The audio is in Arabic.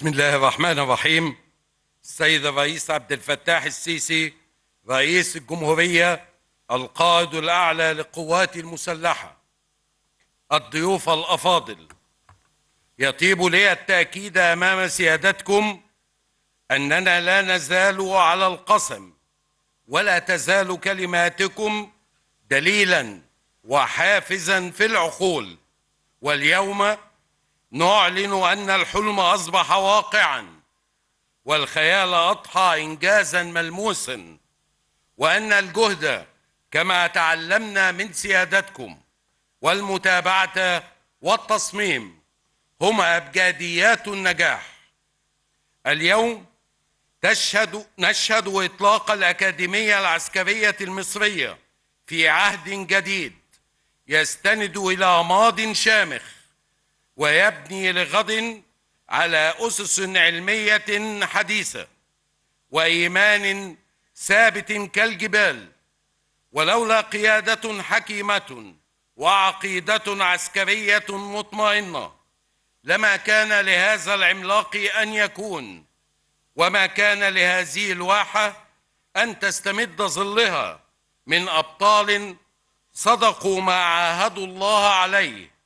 بسم الله الرحمن الرحيم السيد الرئيس عبد الفتاح السيسي رئيس الجمهورية القائد الأعلى للقوات المسلحة الضيوف الأفاضل يطيب لي التأكيد أمام سيادتكم أننا لا نزال على القسم ولا تزال كلماتكم دليلاً وحافزاً في العقول واليوم نعلن أن الحلم أصبح واقعا والخيال أضحى إنجازا ملموسا وأن الجهد كما تعلمنا من سيادتكم والمتابعة والتصميم هما أبجديات النجاح اليوم تشهد نشهد إطلاق الأكاديمية العسكرية المصرية في عهد جديد يستند إلى ماض شامخ ويبني لغد على أسس علمية حديثة وإيمان ثابت كالجبال ولولا قيادة حكيمة وعقيدة عسكرية مطمئنة لما كان لهذا العملاق أن يكون وما كان لهذه الواحة أن تستمد ظلها من أبطال صدقوا ما عاهدوا الله عليه